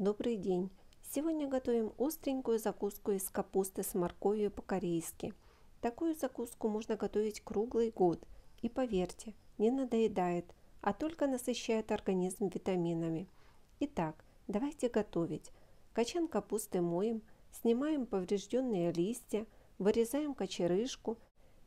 Добрый день! Сегодня готовим остренькую закуску из капусты с морковью по-корейски. Такую закуску можно готовить круглый год и поверьте, не надоедает, а только насыщает организм витаминами. Итак, давайте готовить. Качан капусты моем, снимаем поврежденные листья, вырезаем кочерыжку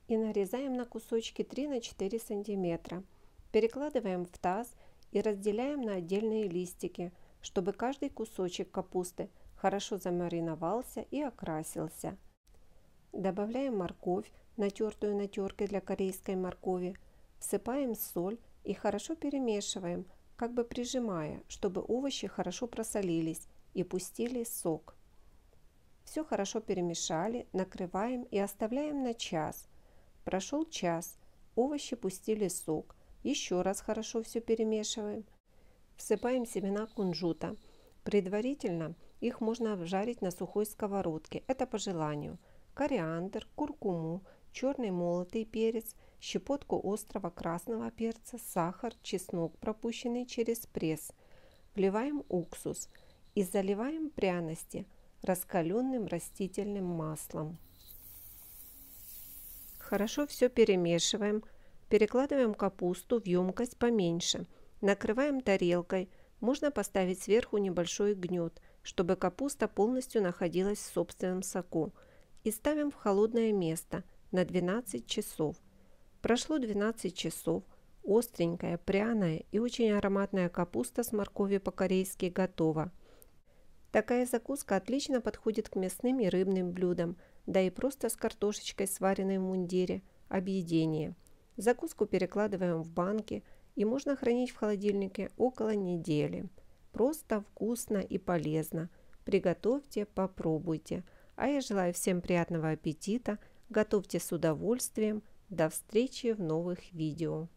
и нарезаем на кусочки 3 на 4 сантиметра. Перекладываем в таз и разделяем на отдельные листики – чтобы каждый кусочек капусты хорошо замариновался и окрасился. Добавляем морковь, натертую на терке для корейской моркови, всыпаем соль и хорошо перемешиваем, как бы прижимая, чтобы овощи хорошо просолились и пустили сок. Все хорошо перемешали, накрываем и оставляем на час. Прошел час, овощи пустили сок. Еще раз хорошо все перемешиваем. Всыпаем семена кунжута. Предварительно их можно обжарить на сухой сковородке, это по желанию. Кориандр, куркуму, черный молотый перец, щепотку острого красного перца, сахар, чеснок, пропущенный через пресс. Вливаем уксус и заливаем пряности раскаленным растительным маслом. Хорошо все перемешиваем. Перекладываем капусту в емкость поменьше – Накрываем тарелкой. Можно поставить сверху небольшой гнет, чтобы капуста полностью находилась в собственном соку. И ставим в холодное место на 12 часов. Прошло 12 часов. Остренькая, пряная и очень ароматная капуста с морковью по-корейски готова. Такая закуска отлично подходит к мясным и рыбным блюдам, да и просто с картошечкой, сваренной в мундире, объедение. Закуску перекладываем в банки – и можно хранить в холодильнике около недели. Просто вкусно и полезно. Приготовьте, попробуйте. А я желаю всем приятного аппетита, готовьте с удовольствием. До встречи в новых видео.